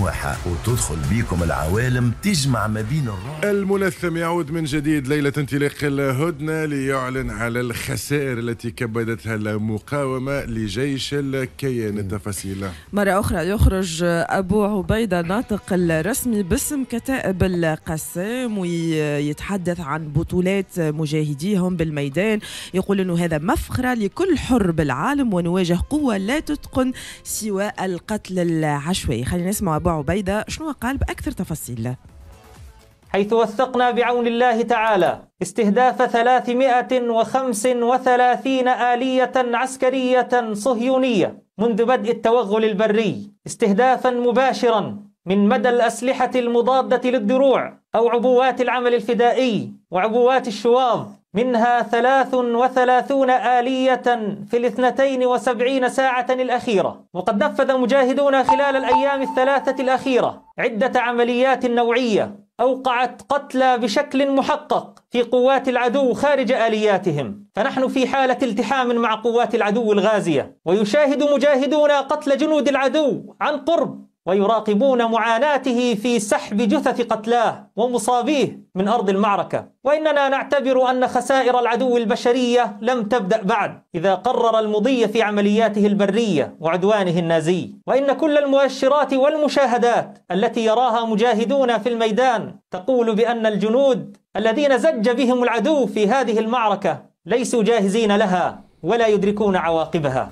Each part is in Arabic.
انواعها وتدخل بيكم العوالم تجمع ما بين الروح الملثم يعود من جديد ليله انطلاق الهدنه ليعلن على الخسائر التي كبدتها المقاومه لجيش الكيان التفاصيل مره اخرى يخرج ابو عبيده الناطق الرسمي باسم كتائب القسام ويتحدث عن بطولات مجاهديهم بالميدان يقول انه هذا مفخره لكل حر بالعالم ونواجه قوه لا تتقن سوى القتل العشوائي خلينا نسمع ابو أبو عبيدة شنو قال بأكثر تفاصيل حيث وثقنا بعون الله تعالى استهداف 335 آلية عسكرية صهيونية منذ بدء التوغل البري استهدافا مباشرا من مدى الأسلحة المضادة للدروع أو عبوات العمل الفدائي وعبوات الشواظ منها ثلاث وثلاثون آلية في الاثنتين وسبعين ساعة الأخيرة وقد نفذ مجاهدون خلال الأيام الثلاثة الأخيرة عدة عمليات نوعية أوقعت قتلى بشكل محقق في قوات العدو خارج آلياتهم فنحن في حالة التحام مع قوات العدو الغازية ويشاهد مجاهدون قتل جنود العدو عن قرب ويراقبون معاناته في سحب جثث قتلاه ومصابيه من أرض المعركة وإننا نعتبر أن خسائر العدو البشرية لم تبدأ بعد إذا قرر المضي في عملياته البرية وعدوانه النازي وإن كل المؤشرات والمشاهدات التي يراها مجاهدون في الميدان تقول بأن الجنود الذين زج بهم العدو في هذه المعركة ليسوا جاهزين لها ولا يدركون عواقبها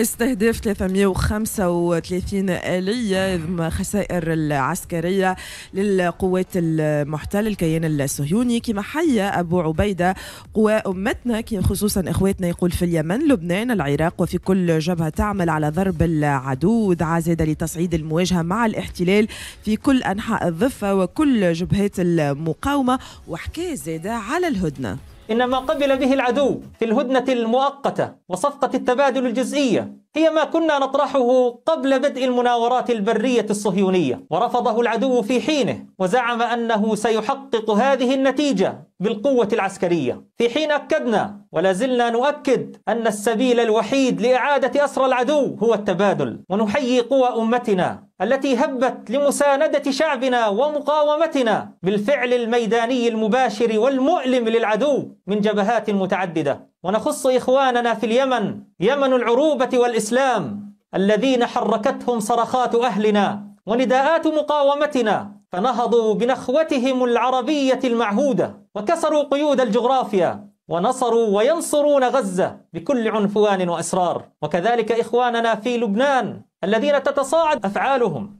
استهداف 335 آلية ضمن خسائر العسكرية للقوات المحتلة الكيان الصهيوني كما حي أبو عبيدة قوى أمتنا خصوصا إخواتنا يقول في اليمن لبنان العراق وفي كل جبهة تعمل على ضرب العدو دعا زاد لتصعيد المواجهة مع الاحتلال في كل أنحاء الضفة وكل جبهات المقاومة وحكاية زاد على الهدنة إنما قبل به العدو في الهدنة المؤقتة وصفقة التبادل الجزئية هي ما كنا نطرحه قبل بدء المناورات البرية الصهيونية ورفضه العدو في حينه وزعم أنه سيحقق هذه النتيجة بالقوة العسكرية في حين أكدنا ولا زلنا نؤكد أن السبيل الوحيد لإعادة أسر العدو هو التبادل ونحيي قوى أمتنا التي هبت لمساندة شعبنا ومقاومتنا بالفعل الميداني المباشر والمؤلم للعدو من جبهات متعددة ونخص إخواننا في اليمن يمن العروبة والإسلام الذين حركتهم صرخات أهلنا ونداءات مقاومتنا فنهضوا بنخوتهم العربية المعهودة وكسروا قيود الجغرافيا ونصروا وينصرون غزة بكل عنفوان وإصرار وكذلك إخواننا في لبنان الذين تتصاعد أفعالهم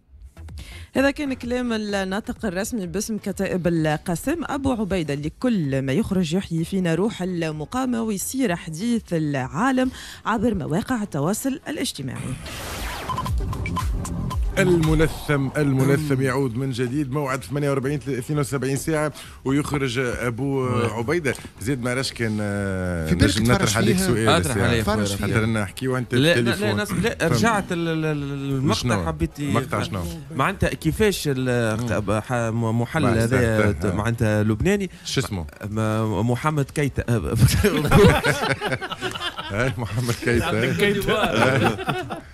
هذا كان كلام الناطق الرسمي باسم كتائب القاسم أبو عبيدة لكل ما يخرج يحيي فينا روح المقاومة ويصير حديث العالم عبر مواقع التواصل الاجتماعي الملثم الملثم يعود من جديد موعد 48 72 ساعه ويخرج ابو عبيده زيد ما راش كان آه، نجم نطرح عليك سؤال اطرح يعني عليك خاطر نحكيو انت لا لا, لا, لا رجعت المقطع حبيت مقطع شنو معناتها كيفاش محلل هذا معناتها لبناني شو اسمه محمد كيتا محمد كيتا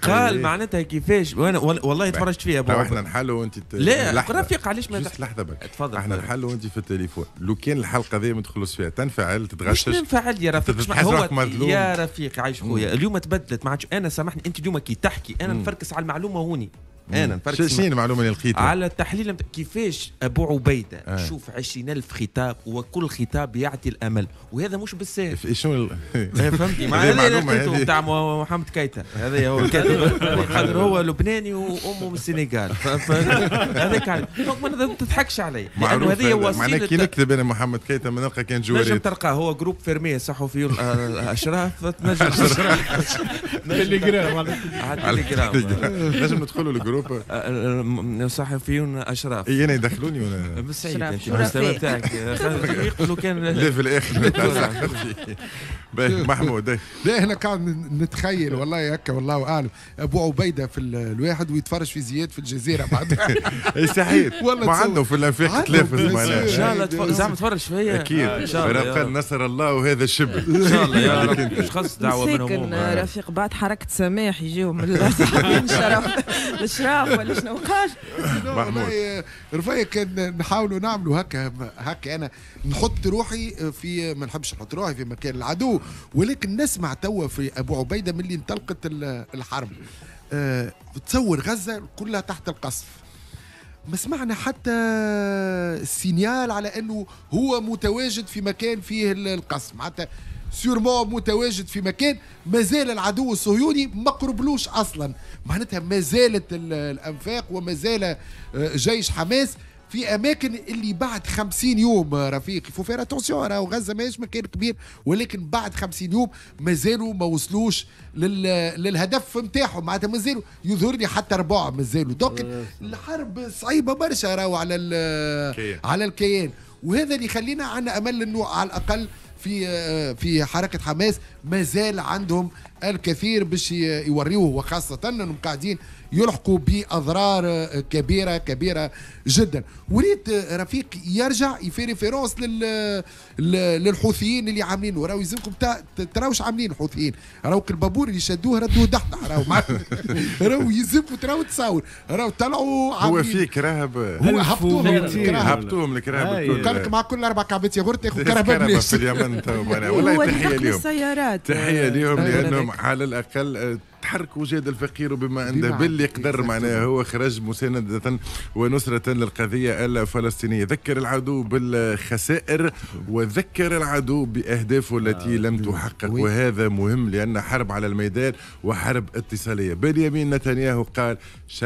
قال معناتها كيفاش والله والله تفرجت فيها بو احنا نحلوا وانت لا رفيق علاش ما تحت لحظه بك تفضل احنا نحلوا وانت في التليفون لو كان الحلقه هذه ما تخلص فيها تنفعل تتغشش مش تنفعل يا رفيق هو يا رفيق عايش خويا اليوم تبدلت ما عادش انا سامحني انت اليوم كي تحكي انا نفركس على المعلومه هوني انا نفرق شنو المعلومه اللي لقيتها؟ على التحليل كيفاش ابو عبيده آه. شوف 20000 خطاب وكل خطاب يعطي الامل وهذا مش بالساهل شنو إيه، فهمتي معلومه نتاع محمد كايتا هذا هو خاطر هو لبناني وامه من السنغال هذاك ما تضحكش علي لانه هذه وسيله معناها كي نكتب انا محمد كايتا ما نلقى كان جواري نجم تلقاه هو جروب فيرميه صحفيون اشراف تنجم على التليجرام نجم تدخلوا الجروب جروب الصحفيون اشراف اي انا يدخلوني ولا بس سعيد انت المستوى تاعك يقولوا كان ليفل اخر محمود لا احنا قاعد نتخيل والله هكا والله اعلم ابو عبيده في الواحد ويتفرج في زياد في الجزيره بعد اي صحيح والله ما عنده في الانفاق تلافز معناها ان شاء الله زعما تفرج فيا اكيد آه، ان شاء الله نصر الله وهذا شبه ان شاء الله يا رب مش خاص دعوه من رفيق بعد حركه سماح يجيهم الشرف اشراف ولا شنو قال محمود رفيق كان نحاولوا نعملوا هكا هكا انا نحط روحي في ما نحبش نحط روحي في مكان العدو ولكن نسمع توا في ابو عبيده من اللي انطلقت الحرب آه، تصور غزه كلها تحت القصف ما سمعنا حتى سينيال على انه هو متواجد في مكان فيه القصف معناتها سيرمون متواجد في مكان مازال العدو الصهيوني ما قربلوش اصلا معناتها ما زالت الانفاق وما زال آه، جيش حماس في اماكن اللي بعد 50 يوم آه، رفيق فو فير اتونسيون راهو غزه ماهيش مكان كبير ولكن بعد 50 يوم مازالوا ما وصلوش لل... للهدف نتاعهم معناتها مازالوا يظهر لي حتى ربع مازالوا دونك آه، الحرب صعيبه برشا راهو على ال... على الكيان وهذا اللي يخلينا عندنا امل انه على الاقل في آه، في حركه حماس مازال عندهم الكثير باش يوريوه وخاصه انهم قاعدين يلحقوا باضرار كبيره كبيره جدا وريت رفيق يرجع في ريفيرونس لل للحوثيين اللي عاملين راهو يلزمكم تراوش عاملين الحوثيين راوك البابور اللي شدوه ردوه دحدح راهو راهو يلزمكم تراو تصاور راهو طلعوا هو في كرهب هو هبطوهم هبطوهم الكرهب قال أيوة. لك مع كل اربع كعبات ياغورت ياخذ كرهب في اليمن والله تحيه لهم تحيه لهم أيوة. لانهم على الاقل تحرك وجاد الفقير بما عنده باللي قدر إيه، معناه هو خرج مساندة ونصرة للقضية الفلسطينية ذكر العدو بالخسائر وذكر العدو بأهدافه التي آه، لم إيه. تحقق وهذا مهم لأن حرب على الميدان وحرب اتصالية بنيامين نتنياهو قال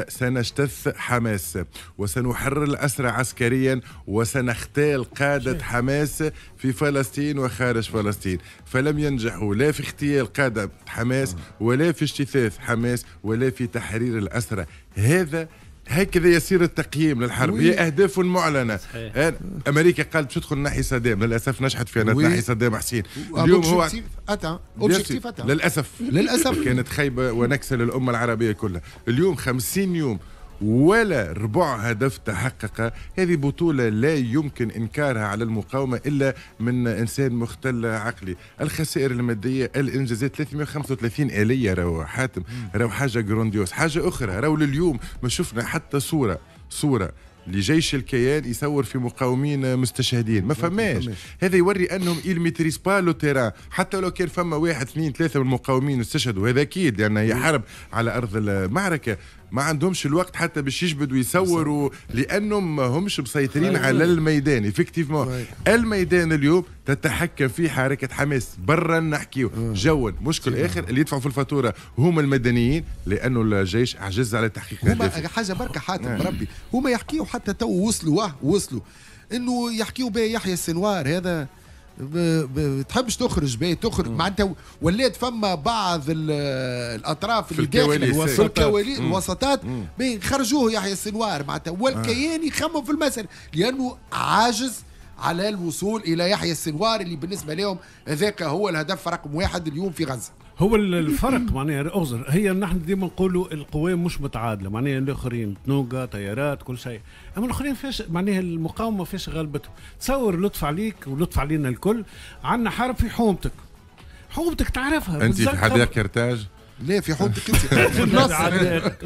سنجتث حماس وسنحرر الأسرى عسكريا وسنختال قادة حماس في فلسطين وخارج فلسطين فلم ينجحوا لا في اغتيال قادة حماس آه. ولا في انكفاف حماس ولا في تحرير الأسرى هذا هكذا يسير التقييم للحرب وي. هي اهداف معلنه صحيح. امريكا قالت باش تدخل ناحيه صدام للاسف نجحت في ناحيه صدام حسين اليوم هو أتا. أتا. للاسف للاسف كانت خيبه ونكسه للامه العربيه كلها اليوم 50 يوم ولا ربع هدف تحقق هذه بطولة لا يمكن إنكارها على المقاومة إلا من إنسان مختل عقلي الخسائر المادية الإنجازات 335 آلية راهو حاتم راهو حاجة جرونديوس حاجة أخرى راهو لليوم ما شفنا حتى صورة صورة لجيش الكيان يصور في مقاومين مستشهدين ما فماش هذا يوري انهم يل با لو تيران حتى لو كان فما واحد اثنين ثلاثه من المقاومين استشهدوا هذا اكيد يعني هي حرب على ارض المعركه ما عندهمش الوقت حتى باش يجبدوا يصوروا لانهم ما همش مسيطرين أيوة. على الميدان افكتيفمون الميدان اليوم تتحكم فيه حركه حماس برا نحكيو أه. جوا مشكل اخر اللي يدفعوا في الفاتوره هم المدنيين لانه الجيش عجز على تحقيق هما حاجه بركه حاتم بربي نعم. هما يحكيو حتى تو وصلوا وصلوا انه يحكيو بيه يحيى السنوار هذا بتحبش تخرج بيه تخرج انت ولات فما بعض الاطراف في اللي داخل الكواليس الوسطات خرجوه يحيى السنوار معناتها آه. والكيان يخمم في المسألة لأنه عاجز على الوصول الى يحيى السنوار اللي بالنسبه لهم هذاك هو الهدف رقم واحد اليوم في غزه هو الفرق معناها اغزر هي نحن ديما نقولوا القوام مش متعادله معناها الاخرين تنوقه طيارات كل شيء اما الاخرين فاش معناها المقاومه فاش غلبتهم تصور لطف عليك ولطف علينا الكل عندنا حرب في حومتك حومتك تعرفها انت في حديقه كرتاج لا في حروب انت في النص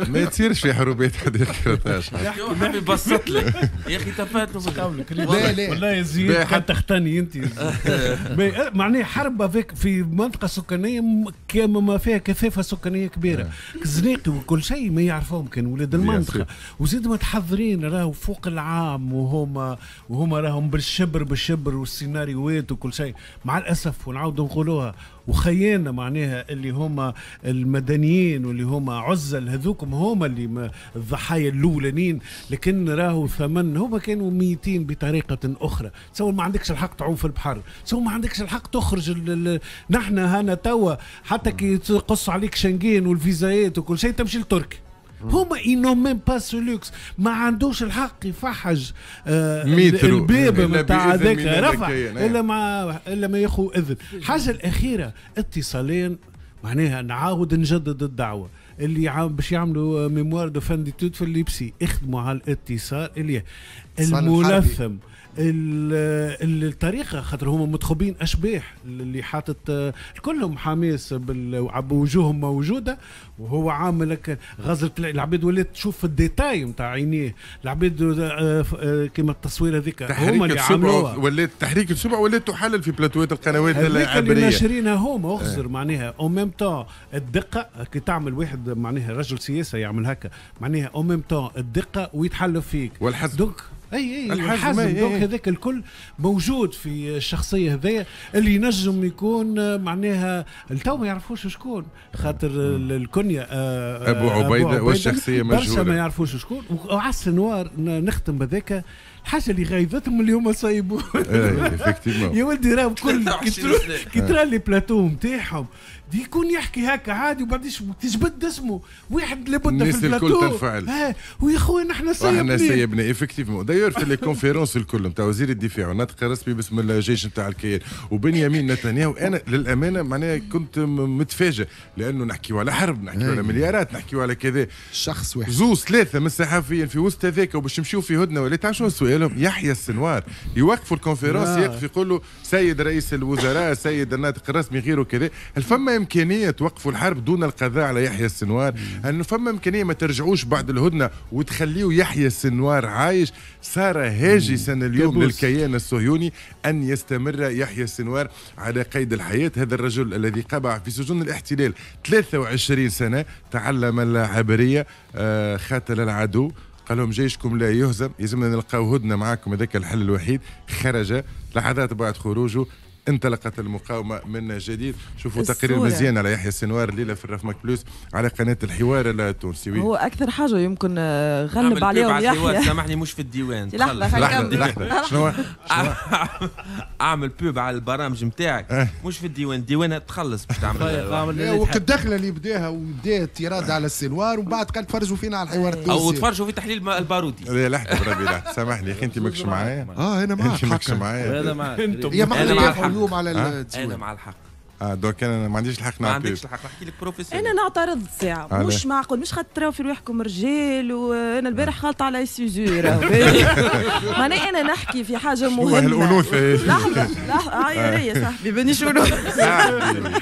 ما تصيرش في حروبات حديث 13 نبي بسط لك يا اخي تفات قولك لا لا والله يا زيد حتى اختني انت أه، معناه حرب في منطقه سكانيه كما ما فيها كثافه سكانيه كبيره الزناقي نعم. وكل شيء ما يعرفوهم كان ولاد المنطقه وزيد متحضرين راهو فوق العام وهما وهما راهم بالشبر بالشبر والسيناريوهات وكل شيء مع الاسف ونعاود نقولوها وخيانا معناها اللي هما المدنيين واللي هما عزل هذوكم هما اللي الضحايا الاولانيين لكن راهو ثمن هما كانوا ميتين بطريقه اخرى تصور ما عندكش الحق تعوم في البحر تصور ما عندكش الحق تخرج نحن هنا توا حتى كي تقص عليك شنغين والفيزايات وكل شيء تمشي لتركيا هما اينو ميم با سو لوكس ما عندوش الحق يفحج آه الباب نتاع هذاك رفع إيه. الا ما الا ما ياخذ اذن الحاجه الاخيره اتصالين معناها نعاود نجدد الدعوه اللي عم باش يعملوا آه، ميموار دو فان دي توت في الليبسي اخدموا على الاتصال اللي الملثم الطريقه خاطر هما متخبين اشباح اللي حاطط كلهم حماس وجوههم موجوده وهو عامل غزله العباد ولات تشوف الديتاي نتاع عينيه العباد آه، آه، كما التصوير هذيك هما اللي عملوها ولات تحريك السبع ولات تحلل في بلاتوات القنوات العبريه اللي ناشرينها هما آه. اخزر اه. معناها او ميم تون الدقه كي تعمل واحد معناها رجل سياسه يعمل هكا معناها او ميم تون الدقه ويتحلف فيك والحزم دونك اي اي الحزم دونك هذاك الكل موجود في الشخصيه هذايا اللي ينجم يكون معناها التو ما يعرفوش شكون خاطر الكنيه آه، آه، ابو عبيده والشخصيه مجهوله برشا ما يعرفوش شكون وعلى السنوار نختم بذاك الحاجه اللي غايظتهم اللي هما صايبوا يا ولدي راهم كل كي ترى لي بلاتو نتاعهم يكون يحكي هكا عادي وبعد تجبد اسمه واحد لابد في البلاتو الناس الكل تنفعل ويا خويا نحن سيبنا احنا سيبنا افكتيفمون دايور في لي كونفيرونس الكل نتاع وزير الدفاع ونطق رسمي باسم الجيش نتاع الكيان وبنيامين نتنياهو انا للامانه معناها كنت متفاجئ لانه نحكيو على حرب نحكيو على مليارات نحكيو على كذا شخص واحد زوز ثلاثه من الصحفيين في وسط هذاك وباش نمشيو في هدنه ولا تعرف شنو سؤالهم يحيى السنوار يوقفوا الكونفيرونس آه. يقف يقول له سيد رئيس الوزراء سيد الناطق الرسمي غيره كذا هل فما امكانيه توقفوا الحرب دون القضاء على يحيى السنوار انه فما امكانيه ما ترجعوش بعد الهدنه وتخليوا يحيى السنوار عايش صار هاجسا اليوم كبوس. للكيان الصهيوني أن يستمر يحيى السنوار على قيد الحياة هذا الرجل الذي قبع في سجون الاحتلال 23 سنة تعلم العبرية آه، خاتل العدو قال لهم جيشكم لا يهزم يلزمنا نلقاو هدنه معاكم هذاك الحل الوحيد خرج لحظات بعد خروجه انطلقت المقاومه من جديد شوفوا تقرير مزيان على يحيى السنوار الليله في الرفمك بلوس على قناه الحوار التونسي هو اكثر حاجه يمكن آه، غلب عليهم يحيى سامحني مش في الديوان لحظه شنو اعمل بوب على البرامج نتاعك إيه. مش في الديوان الديوان تخلص باش تعمل طيب، وقت أيوة. إيه، الدخله اللي بداها وبدا التيراد على السنوار ومن بعد قال تفرجوا فينا على الحوار التونسي او تفرجوا في تحليل البارودي لا إيه، لحظه بربي سامحني يا اخي انت ماكش معايا اه انا معاك انت ماكش معايا انا معاك ملوم على التزوير انا مع الحق اه دوك انا ما عنديش الحق نعطيك ما عنديش الحق نحكي لك بروفيسور انا نعترض ساعه آه مش معقول مش خاطر في روحكم رجال وانا البارح آه. خالطه على سيزور معناها انا نحكي في حاجه مهمه لحظه لحظه لحظه آه، آه. يا صاحبي بنيش صاحبي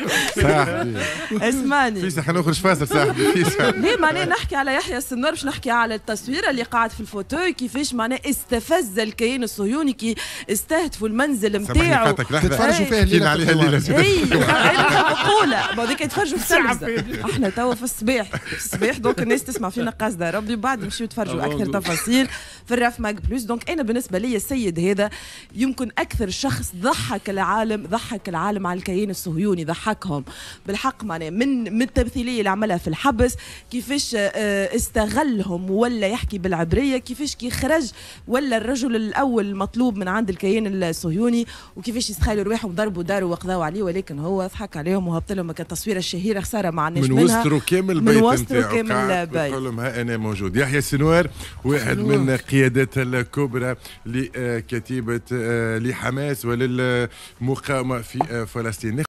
اسمعني في خلينا نخرج فاصل صاحبي في ليه معناها نحكي على يحيى السنور باش نحكي على التصويره اللي قاعد في الفوتوي كيفاش معناها استفز الكيان الصهيوني كي استهدفوا المنزل نتاعو تتفرجوا إيه. فيه الليله معقوله بعد كي يتفرجوا في احنا توا في الصباح الصباح دونك الناس تسمع فينا قاصده ربي وبعد يمشيو يتفرجوا اكثر تفاصيل في الراف ماك بلوس دونك انا بالنسبة لي السيد هذا يمكن اكثر شخص ضحك العالم ضحك العالم على الكيان الصهيوني ضحكهم بالحق معناه من من التمثيلية اللي عملها في الحبس كيفاش آه، استغلهم ولا يحكي بالعبرية كيفاش كي خرج ولا الرجل الاول المطلوب من عند الكيان الصهيوني وكيفاش يستخيلوا رواحهم ضربوا داره وقضاوا عليه ولكن هو هو ضحك عليهم وهبط لهم كانت التصويره الشهيره خساره ما عناش من وسترو كامل البيت من وسترو كامل البيت نقول لهم ها انا موجود يحيى سنوار واحد سنوار. من قيادات الكبرى لكتيبه آه، لحماس وللمقاومه في آه، فلسطين